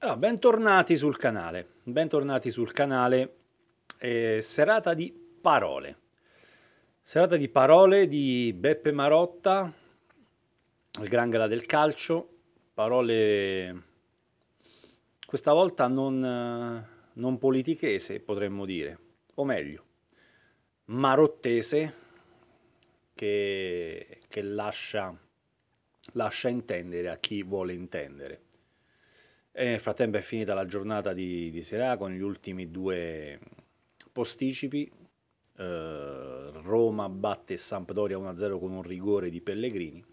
Allora, bentornati sul canale, bentornati sul canale, eh, serata di parole, serata di parole di Beppe Marotta, il gran gala del calcio, parole questa volta non, non politichese potremmo dire, o meglio, marottese che, che lascia, lascia intendere a chi vuole intendere e nel frattempo è finita la giornata di, di Serie A con gli ultimi due posticipi. Eh, Roma batte Sampdoria 1-0 con un rigore di Pellegrini.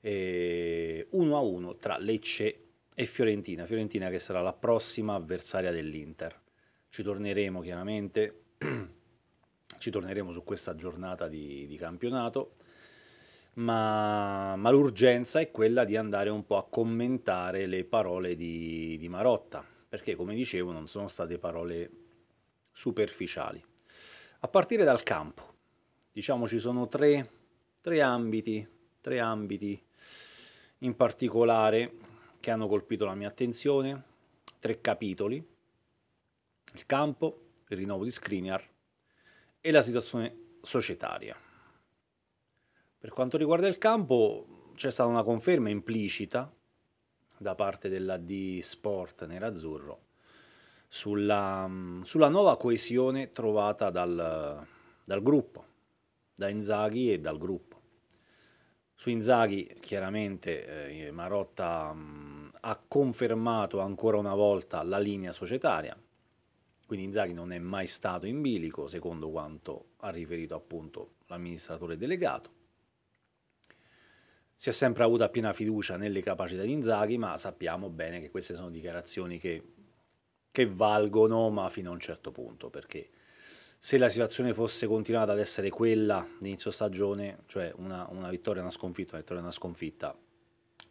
E 1-1 tra Lecce e Fiorentina. Fiorentina che sarà la prossima avversaria dell'Inter. Ci torneremo chiaramente, ci torneremo su questa giornata di, di campionato ma, ma, l'urgenza è quella di andare un po' a commentare le parole di, di Marotta, perché come dicevo non sono state parole superficiali. A partire dal campo, diciamo ci sono tre, tre ambiti, tre ambiti in particolare che hanno colpito la mia attenzione, tre capitoli, il campo, il rinnovo di Skriniar e la situazione societaria. Per quanto riguarda il campo c'è stata una conferma implicita da parte della D Sport nerazzurro sulla, sulla nuova coesione trovata dal, dal gruppo, da Inzaghi e dal gruppo. Su Inzaghi chiaramente eh, Marotta mh, mm, ha confermato ancora una volta la linea societaria, quindi Inzaghi non è mai stato in bilico secondo quanto ha riferito appunto l'amministratore delegato. Si è sempre avuta piena fiducia nelle capacità di Inzaghi, ma sappiamo bene che queste sono dichiarazioni che, che valgono, ma fino a un certo punto, perché se la situazione fosse continuata ad essere quella di inizio stagione, cioè una, una vittoria e una sconfitta, una vittoria e una sconfitta,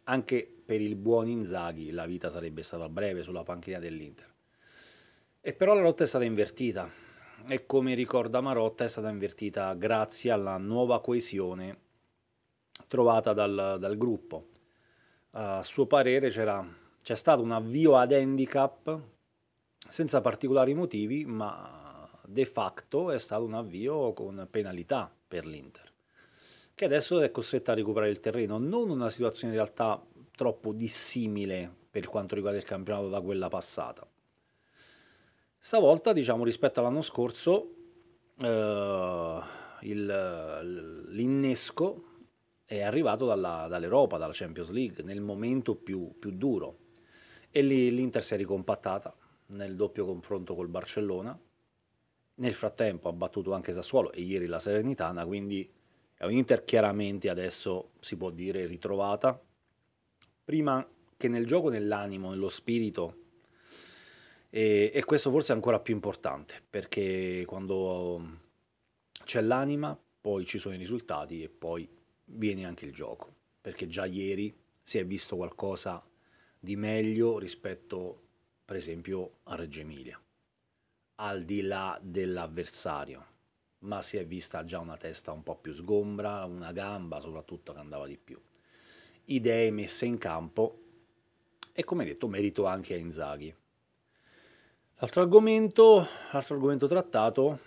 anche per il buon Inzaghi la vita sarebbe stata breve sulla panchina dell'Inter. E però la lotta è stata invertita e come ricorda Marotta è stata invertita grazie alla nuova coesione trovata dal, dal gruppo. A suo parere c'è stato un avvio ad handicap senza particolari motivi, ma de facto è stato un avvio con penalità per l'Inter, che adesso è costretta a recuperare il terreno. Non una situazione in realtà troppo dissimile per quanto riguarda il campionato da quella passata. Stavolta, diciamo, rispetto all'anno scorso, eh, l'innesco è arrivato dalla, dall'Europa, dalla Champions League, nel momento più, più duro. E lì l'Inter si è ricompattata nel doppio confronto col Barcellona. Nel frattempo ha battuto anche Sassuolo e ieri la Serenitana, quindi è un Inter chiaramente adesso si può dire ritrovata. Prima che nel gioco, nell'animo, nello spirito. E, e questo forse è ancora più importante, perché quando c'è l'anima, poi ci sono i risultati e poi viene anche il gioco, perché già ieri si è visto qualcosa di meglio rispetto per esempio a Reggio Emilia, al di là dell'avversario, ma si è vista già una testa un po' più sgombra, una gamba soprattutto che andava di più. Idee messe in campo e come detto merito anche a Inzaghi. L'altro argomento, l'altro argomento trattato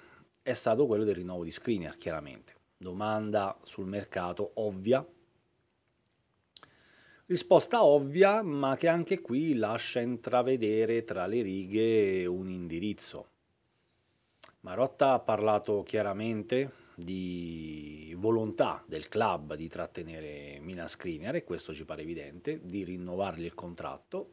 è stato quello del rinnovo di Screener, chiaramente domanda sul mercato ovvia. Risposta ovvia, ma che anche qui lascia intravedere tra le righe un indirizzo. Marotta ha parlato chiaramente di volontà del club di trattenere Mina Skriniar e questo ci pare evidente, di rinnovargli il contratto.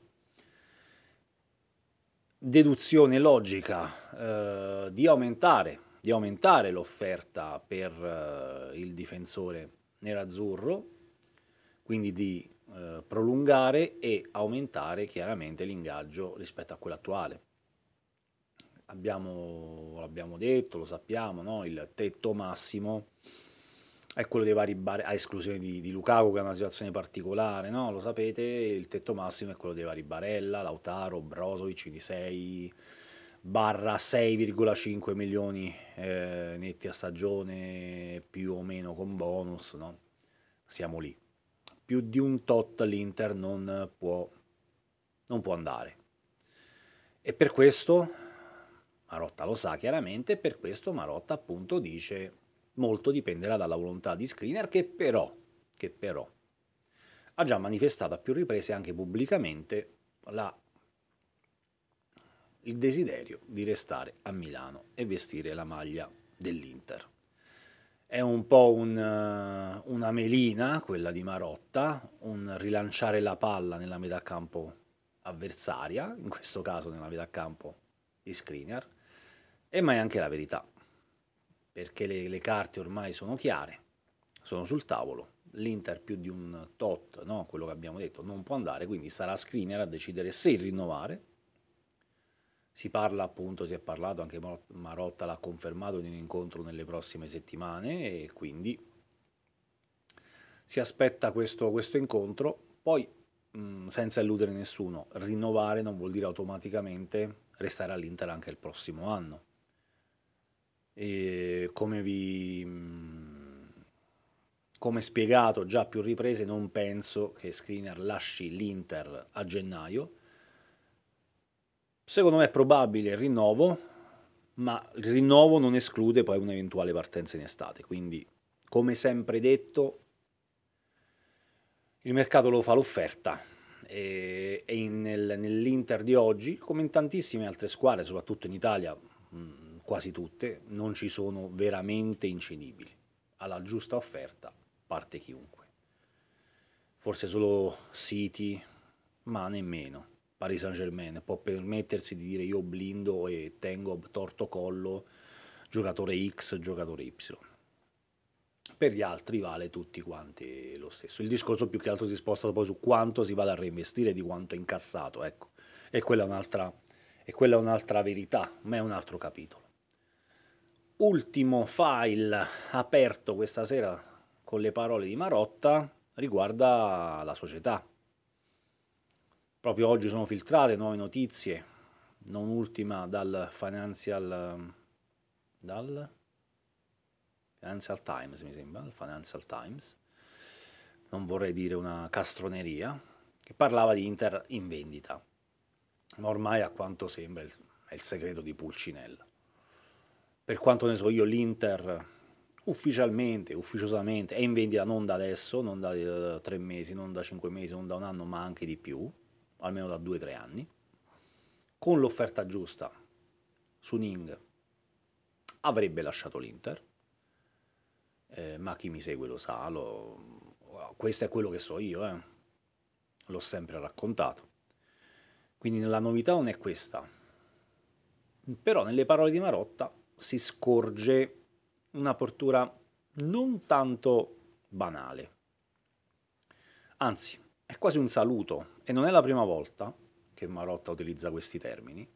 Deduzione logica eh, di aumentare di aumentare l'offerta per eh, il difensore nerazzurro, quindi di eh, prolungare e aumentare chiaramente l'ingaggio rispetto a quello attuale. Abbiamo, l'abbiamo detto, lo sappiamo, no? il tetto massimo è quello dei vari bar, a esclusione di, di Lukaku che è una situazione particolare, no? lo sapete, il tetto massimo è quello dei vari Barella, Lautaro, Brozovic, di 6 barra 6,5 milioni eh, netti a stagione più o meno con bonus, no? siamo lì. Più di un tot l'Inter non può, non può andare. E per questo, Marotta lo sa chiaramente, per questo Marotta appunto dice molto dipenderà dalla volontà di Screener che però, che però ha già manifestato a più riprese anche pubblicamente la il desiderio di restare a Milano e vestire la maglia dell'Inter. È un po' un, eh, una melina quella di Marotta, un rilanciare la palla nella metà campo avversaria, in questo caso nella metà campo di Skriniar, e ma è anche la verità, perché le, le carte ormai sono chiare, sono sul tavolo, l'Inter più di un tot, no? quello che abbiamo detto, non può andare, quindi sarà Skriniar a decidere se rinnovare si parla appunto, si è parlato, anche Marotta l'ha confermato in un incontro nelle prossime settimane e quindi si aspetta questo, questo incontro. Poi, mh, senza illudere nessuno, rinnovare non vuol dire automaticamente restare all'Inter anche il prossimo anno. E come vi... Mh, come spiegato già più riprese, non penso che Screener lasci l'Inter a gennaio Secondo me è probabile il rinnovo, ma il rinnovo non esclude poi un'eventuale partenza in estate, quindi come sempre detto il mercato lo fa l'offerta e, e nel, nell'Inter di oggi, come in tantissime altre squadre, soprattutto in Italia, mh, quasi tutte, non ci sono veramente incedibili. Alla giusta offerta parte chiunque. Forse solo City, ma nemmeno. Paris Saint Germain, può permettersi di dire io blindo e tengo torto collo giocatore X, giocatore Y. Per gli altri vale tutti quanti lo stesso. Il discorso più che altro si sposta poi su quanto si vada a reinvestire di quanto è incassato, ecco. E quella è un'altra, e quella è un'altra verità, ma è un altro capitolo. Ultimo file aperto questa sera con le parole di Marotta riguarda la società. Proprio oggi sono filtrate nuove notizie, non ultima dal Financial, dal Financial Times, mi sembra, il Financial Times, non vorrei dire una castroneria, che parlava di Inter in vendita. Ma ormai a quanto sembra è il segreto di Pulcinella. Per quanto ne so io, l'Inter ufficialmente, ufficiosamente, è in vendita non da adesso, non da eh, tre mesi, non da cinque mesi, non da un anno, ma anche di più almeno da 2-3 anni, con l'offerta giusta su Ning avrebbe lasciato l'Inter, eh, ma chi mi segue lo sa, lo... questo è quello che so io, eh. l'ho sempre raccontato. Quindi la novità non è questa, però nelle parole di Marotta si scorge una portura non tanto banale, anzi è quasi un saluto e non è la prima volta che Marotta utilizza questi termini.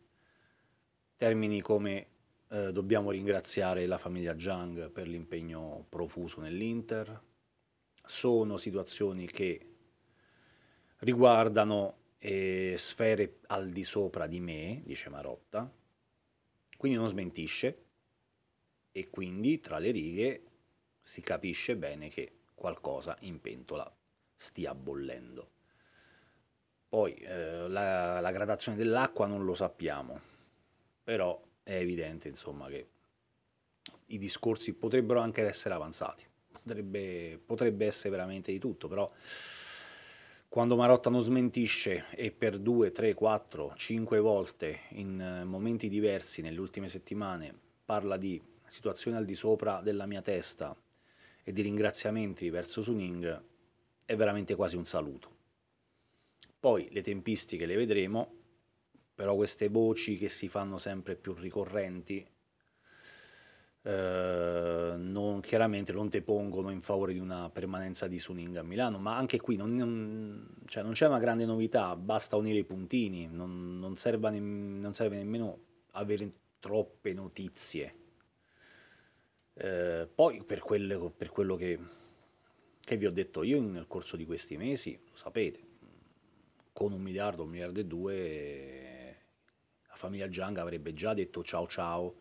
Termini come eh, dobbiamo ringraziare la famiglia Zhang per l'impegno profuso nell'Inter, sono situazioni che riguardano eh, sfere al di sopra di me, dice Marotta, quindi non smentisce e quindi tra le righe si capisce bene che qualcosa in pentola stia bollendo. Poi eh, la, la, gradazione dell'acqua non lo sappiamo, però è evidente insomma che i discorsi potrebbero anche essere avanzati, potrebbe, potrebbe essere veramente di tutto, però quando Marotta non smentisce e per due, tre, quattro, cinque volte in eh, momenti diversi nelle ultime settimane parla di situazione al di sopra della mia testa e di ringraziamenti verso Suning, è veramente quasi un saluto. Poi le tempistiche le vedremo, però queste voci che si fanno sempre più ricorrenti eh, non, chiaramente non depongono in favore di una permanenza di Suning a Milano, ma anche qui non, non, cioè non c'è una grande novità, basta unire i puntini, non, serve, nemm- non serve nemmeno avere troppe notizie. Eh, poi per, quelle, per quello che, che vi ho detto io nel corso di questi mesi, lo sapete, con un miliardo, un miliardo e due, la famiglia Giang avrebbe già detto ciao ciao,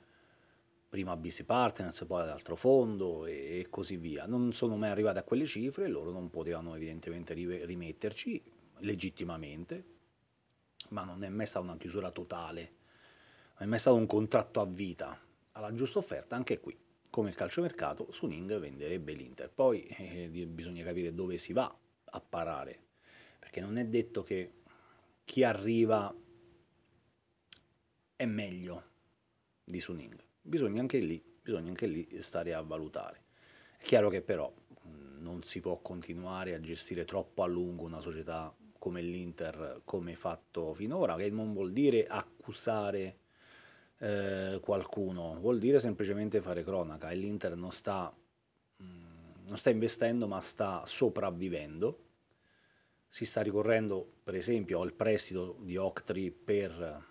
prima a BC Partners, poi ad altro fondo e, e così via. Non sono mai arrivate a quelle cifre loro non potevano evidentemente rimetterci legittimamente, ma non è mai stata una chiusura totale, non è mai stato un contratto a vita. Alla giusta offerta anche qui, come il calciomercato, Suning venderebbe l'Inter. Poi eh, bisogna capire dove si va a parare, perché non è detto che chi arriva è meglio di Suning. Bisogna anche lì, bisogna anche lì stare a valutare. È chiaro che però non si può continuare a gestire troppo a lungo una società come l'Inter, come fatto finora, che non vuol dire accusare eh, qualcuno, vuol dire semplicemente fare cronaca e l'Inter non sta, mh, non sta investendo ma sta sopravvivendo si sta ricorrendo per esempio al prestito di Octri per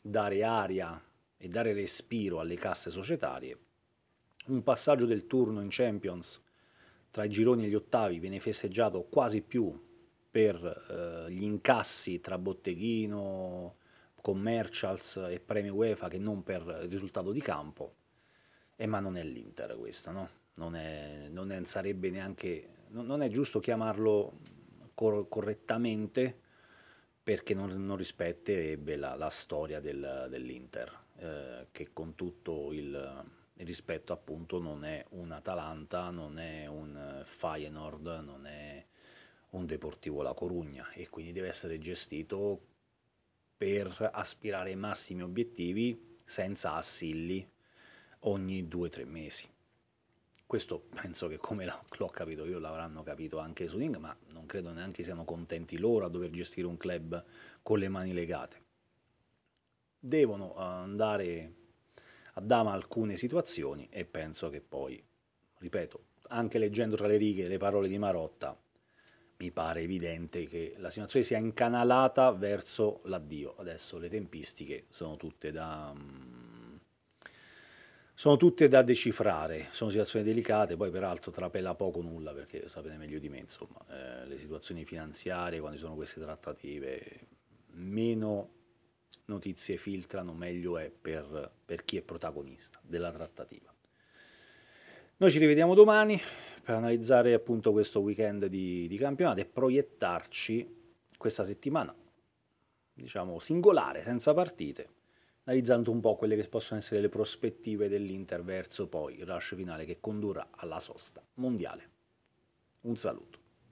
dare aria e dare respiro alle casse societarie. Un passaggio del turno in Champions tra i gironi e gli ottavi viene festeggiato quasi più per eh, gli incassi tra botteghino, commercials e premi UEFA che non per il risultato di campo. Eh, ma non è l'Inter questo, no? Non, è, non è, sarebbe neanche... Non, non è giusto chiamarlo cor- correttamente perché non, non rispetterebbe la, la storia del, dell'Inter, eh, che con tutto il, rispetto appunto non è un Atalanta, non è un Feyenoord, non è un Deportivo La Corugna e quindi deve essere gestito per aspirare ai massimi obiettivi senza assilli ogni due o tre mesi. Questo penso che come l'ho capito io l'avranno capito anche su Suning, ma non credo neanche siano contenti loro a dover gestire un club con le mani legate. Devono eh, andare a dama alcune situazioni e penso che poi, ripeto, anche leggendo tra le righe le parole di Marotta, mi pare evidente che la situazione sia incanalata verso l'addio. Adesso le tempistiche sono tutte da mm, sono tutte da decifrare, sono situazioni delicate, poi peraltro trapela poco nulla perché sapete meglio di me, insomma, eh, le situazioni finanziarie quando ci sono queste trattative, meno notizie filtrano, meglio è per, per chi è protagonista della trattativa. Noi ci rivediamo domani per analizzare appunto questo weekend di, di campionato e proiettarci questa settimana, diciamo singolare, senza partite, analizzando un po' quelle che possono essere le prospettive dell'Inter verso poi il rush finale che condurrà alla sosta mondiale. Un saluto.